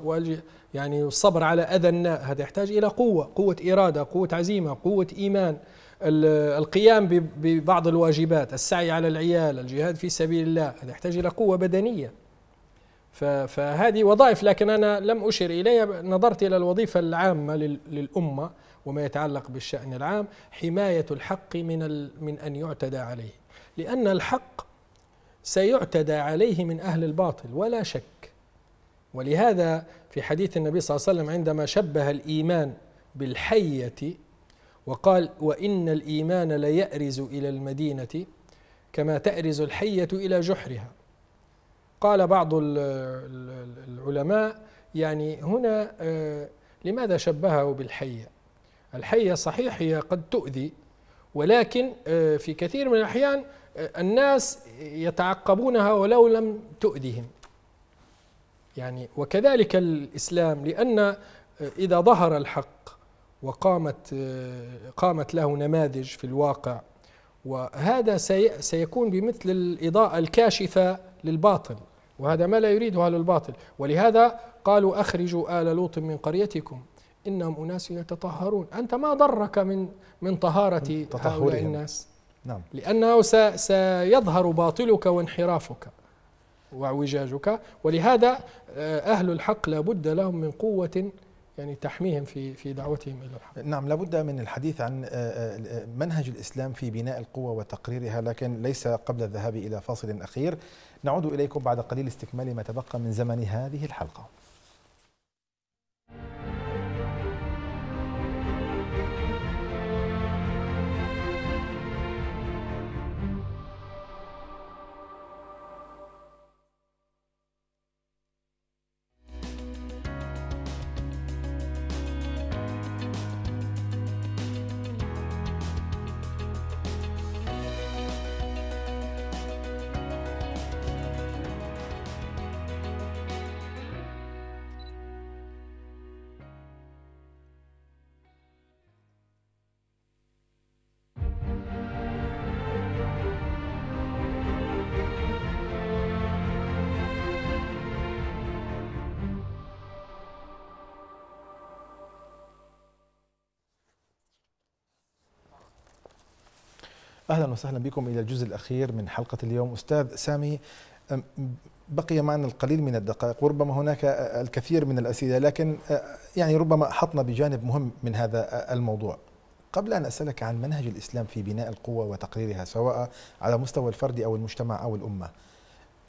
يعني الصبر على أذى الناء هذا يحتاج إلى قوة قوة إرادة قوة عزيمة قوة إيمان القيام ببعض الواجبات السعي على العيال الجهاد في سبيل الله هذا يحتاج إلى قوة بدنية فهذه وظائف لكن أنا لم أشر إليها نظرت إلى الوظيفة العامة للأمة وما يتعلق بالشأن العام حماية الحق من, من أن يعتدى عليه لأن الحق سيعتدى عليه من أهل الباطل ولا شك ولهذا في حديث النبي صلى الله عليه وسلم عندما شبه الإيمان بالحية وقال وإن الإيمان ليأرز إلى المدينة كما تأرز الحية إلى جحرها قال بعض العلماء يعني هنا آه، لماذا شبهه بالحية الحية صحيح هي قد تؤذي ولكن آه، في كثير من الأحيان آه، الناس يتعقبونها ولو لم تؤذهم يعني وكذلك الإسلام لأن إذا ظهر الحق وقامت قامت له نماذج في الواقع وهذا سيكون بمثل الإضاءة الكاشفة للباطل وهذا ما لا يريده أهل الباطل ولهذا قالوا أخرجوا آل لوط من قريتكم إنهم أناس يتطهرون أنت ما ضرك من من طهارة هؤلاء الناس نعم. لأنه سيظهر باطلك وانحرافك واعوجاجك ولهذا آه، أهل الحق لابد لهم من قوة يعني تحميهم في في دعوتهم الى الحق. نعم لابد من الحديث عن آه، آه، آه، منهج الاسلام في بناء القوه وتقريرها لكن ليس قبل الذهاب الى فاصل اخير. نعود اليكم بعد قليل استكمال ما تبقى من زمن هذه الحلقه. اهلا وسهلا بكم الى الجزء الاخير من حلقه اليوم استاذ سامي بقي معنا القليل من الدقائق وربما هناك الكثير من الاسئله لكن يعني ربما احطنا بجانب مهم من هذا الموضوع قبل ان اسالك عن منهج الاسلام في بناء القوه وتقريرها سواء على مستوى الفرد او المجتمع او الامه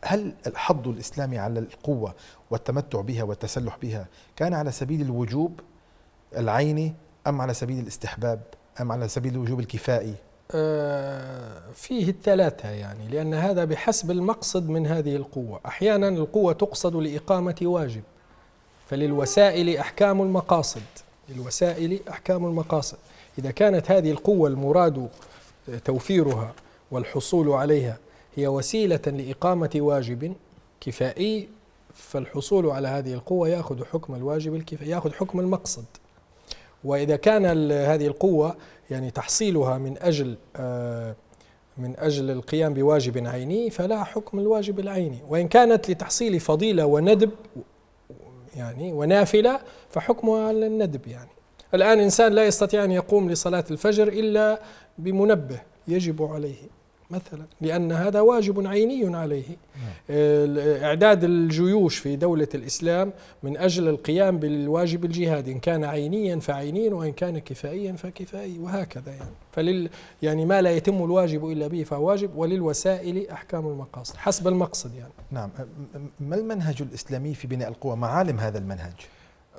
هل الحض الاسلامي على القوه والتمتع بها والتسلح بها كان على سبيل الوجوب العيني ام على سبيل الاستحباب ام على سبيل الوجوب الكفائي آه، فيه الثلاثة يعني لأن هذا بحسب المقصد من هذه القوة أحيانا القوة تقصد لإقامة واجب فللوسائل أحكام المقاصد للوسائل أحكام المقاصد إذا كانت هذه القوة المراد توفيرها والحصول عليها هي وسيلة لإقامة واجب كفائي فالحصول على هذه القوة يأخذ حكم الواجب الكفائي يأخذ حكم المقصد وإذا كان هذه القوة يعني تحصيلها من أجل آه، من أجل القيام بواجب عيني فلا حكم الواجب العيني وإن كانت لتحصيل فضيلة وندب يعني ونافلة فحكمها على الندب يعني الآن إنسان لا يستطيع أن يقوم لصلاة الفجر إلا بمنبه يجب عليه مثلا لأن هذا واجب عيني عليه نعم. آه، إعداد الجيوش في دولة الإسلام من أجل القيام بالواجب الجهادي إن كان عينيا فعيني وإن كان كفائيا فكفائي وهكذا يعني فلل يعني ما لا يتم الواجب إلا به فهو واجب وللوسائل أحكام المقاصد حسب المقصد يعني نعم ما المنهج الإسلامي في بناء القوى معالم هذا المنهج؟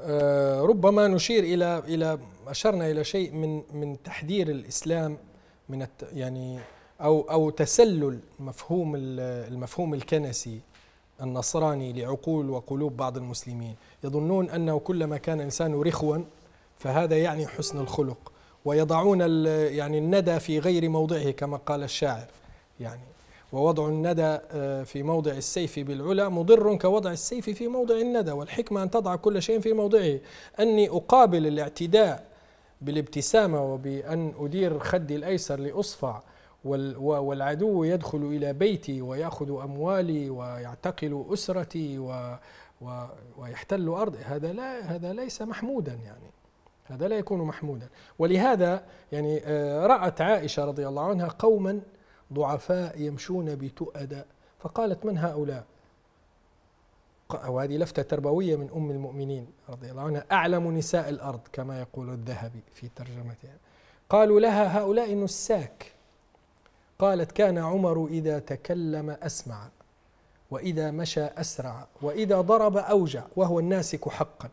آه، ربما نشير الى الى اشرنا الى شيء من من تحذير الاسلام من يعني او او تسلل مفهوم المفهوم الكنسي النصراني لعقول وقلوب بعض المسلمين يظنون انه كلما كان الانسان رخوا فهذا يعني حسن الخلق ويضعون يعني الندى في غير موضعه كما قال الشاعر يعني ووضع الندى آه، في موضع السيف بالعلا مضر كوضع السيف في موضع الندى والحكمة أن تضع كل شيء في موضعه أني أقابل الاعتداء بالابتسامة وبأن أدير خدي الأيسر لأصفع والعدو يدخل إلى بيتي ويأخذ أموالي ويعتقل أسرتي و و ويحتل أرضي هذا لا هذا ليس محمودا يعني هذا لا يكون محمودا ولهذا يعني آه، رأت عائشة رضي الله عنها قوما ضعفاء يمشون بتؤدى فقالت من هؤلاء وهذه لفتة تربوية من أم المؤمنين رضي الله عنها أعلم نساء الأرض كما يقول الذهبي في ترجمتها قالوا لها هؤلاء نساك قالت كان عمر إذا تكلم أسمع وإذا مشى أسرع وإذا ضرب أوجع وهو الناسك حقا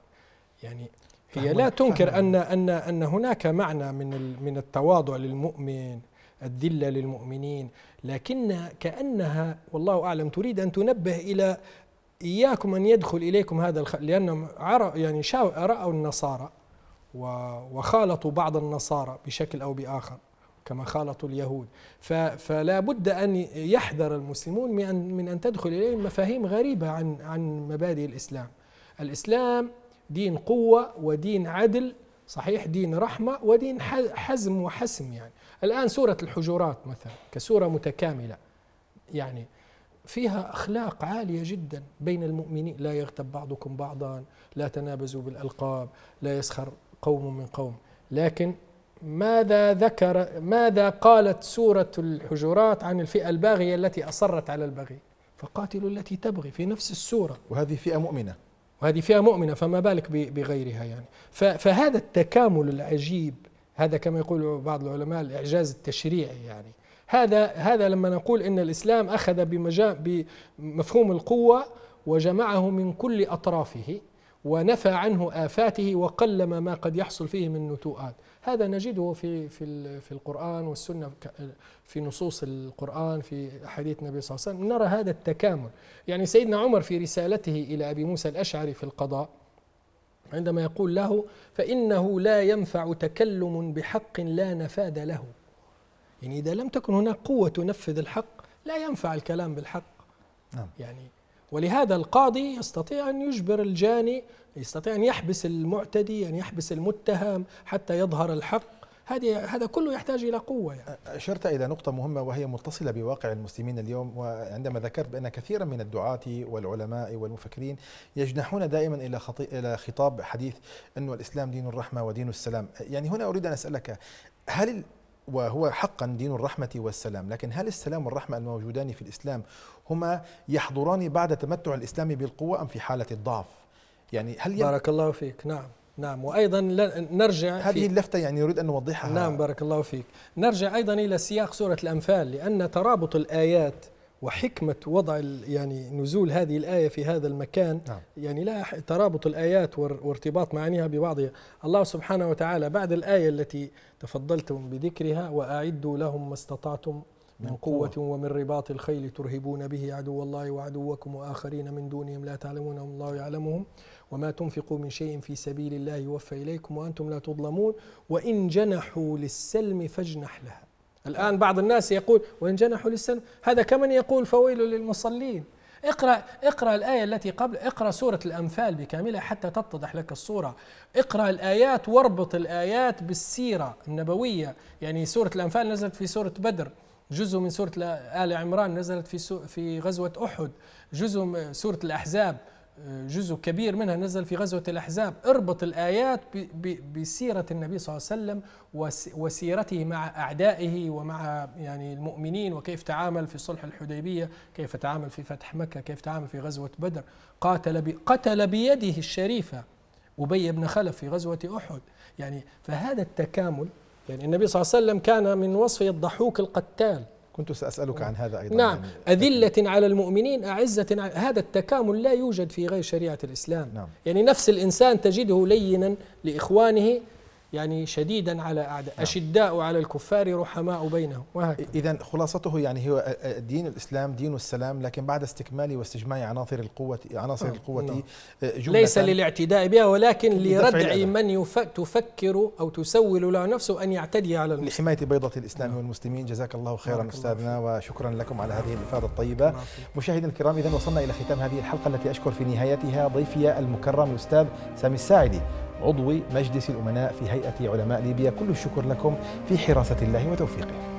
يعني هي لا تنكر أن أن أن هناك معنى من من التواضع للمؤمن الذلة للمؤمنين لكن كأنها والله أعلم تريد أن تنبه إلى إياكم أن يدخل إليكم هذا الخ... لأنهم يعني رأوا النصارى وخالطوا بعض النصارى بشكل أو بآخر كما خالطوا اليهود فلا بد أن يحذر المسلمون من أن تدخل إليهم مفاهيم غريبة عن, عن مبادئ الإسلام الإسلام دين قوة ودين عدل صحيح دين رحمة ودين حزم وحسم يعني الآن سورة الحجرات مثلا كسورة متكاملة يعني فيها أخلاق عالية جدا بين المؤمنين لا يغتب بعضكم بعضا لا تنابزوا بالألقاب لا يسخر قوم من قوم لكن ماذا ذكر ماذا قالت سورة الحجرات عن الفئة الباغية التي أصرت على البغي فقاتلوا التي تبغي في نفس السورة وهذه فئة مؤمنة وهذه فئة مؤمنة فما بالك بغيرها يعني فهذا التكامل العجيب هذا كما يقول بعض العلماء الإعجاز التشريعي يعني هذا هذا لما نقول ان الاسلام اخذ بمفهوم القوه وجمعه من كل اطرافه ونفى عنه افاته وقلم ما قد يحصل فيه من نتوءات هذا نجده في في في القرآن والسنة في نصوص القرآن في أحاديث النبي صلى الله عليه وسلم نرى هذا التكامل يعني سيدنا عمر في رسالته إلى أبي موسى الأشعري في القضاء عندما يقول له فإنه لا ينفع تكلم بحق لا نفاد له يعني إذا لم تكن هناك قوة تنفذ الحق لا ينفع الكلام بالحق نعم. يعني ولهذا القاضي يستطيع أن يجبر الجاني يستطيع أن يحبس المعتدي أن يحبس المتهم حتى يظهر الحق هذه هذا كله يحتاج الى قوه يعني. اشرت الى نقطه مهمه وهي متصله بواقع المسلمين اليوم وعندما ذكرت بان كثيرا من الدعاة والعلماء والمفكرين يجنحون دائما الى الى خطاب حديث انه الاسلام دين الرحمه ودين السلام، يعني هنا اريد ان اسالك هل وهو حقا دين الرحمة والسلام لكن هل السلام والرحمة الموجودان في الإسلام هما يحضران بعد تمتع الإسلام بالقوة أم في حالة الضعف؟ يعني هل بارك الله فيك نعم نعم وايضا نرجع هذه اللفته يعني نريد ان نوضحها نعم بارك الله فيك نرجع ايضا الى سياق سوره الانفال لان ترابط الايات وحكمة وضع يعني نزول هذه الآية في هذا المكان نعم. يعني لا ترابط الآيات وارتباط معانيها ببعضها الله سبحانه وتعالى بعد الآية التي تفضلتم بذكرها وأعدوا لهم ما استطعتم من قوة ومن رباط الخيل ترهبون به عدو الله وعدوكم وآخرين من دونهم لا تعلمونهم الله يعلمهم وما تنفقوا من شيء في سبيل الله يوفى إليكم وأنتم لا تظلمون وإن جنحوا للسلم فاجنح لها الآن بعض الناس يقول وإن جنحوا للسلم هذا كمن يقول فويل للمصلين اقرأ اقرأ الآية التي قبل اقرأ سورة الأنفال بكاملها حتى تتضح لك الصورة اقرأ الآيات واربط الآيات بالسيرة النبوية يعني سورة الأنفال نزلت في سورة بدر جزء من سورة آل عمران نزلت في في غزوة أحد جزء من سورة الأحزاب جزء كبير منها نزل في غزوة الأحزاب اربط الآيات بسيرة النبي صلى الله عليه وسلم وسيرته مع أعدائه ومع يعني المؤمنين وكيف تعامل في صلح الحديبية كيف تعامل في فتح مكة كيف تعامل في غزوة بدر قاتل, بي قتل بيده الشريفة أبي بن خلف في غزوة أحد يعني فهذا التكامل يعني النبي صلى الله عليه وسلم كان من وصفه الضحوك القتال كنت سأسألك عن هذا أيضا نعم يعني أذلة على المؤمنين أعزة على هذا التكامل لا يوجد في غير شريعة الإسلام نعم. يعني نفس الإنسان تجده لينا لإخوانه يعني شديدا على أعداء نعم. أشداء على الكفار رحماء بينهم وهكذا إذا خلاصته يعني هو دين الإسلام دين السلام لكن بعد استكمال واستجماع عناصر القوة عناصر آه، القوة نعم. ليس للاعتداء بها ولكن لردع من يف... تفكر أو تسول له نفسه أن يعتدي على المسلمين لحماية بيضة الإسلام نعم. والمسلمين جزاك الله خيرا أستاذنا وشكرا لكم على هذه الإفادة الطيبة مشاهدينا الكرام إذا وصلنا إلى ختام هذه الحلقة التي أشكر في نهايتها ضيفي المكرم الأستاذ سامي الساعدي عضو مجلس الأمناء في هيئة علماء ليبيا كل الشكر لكم في حراسة الله وتوفيقه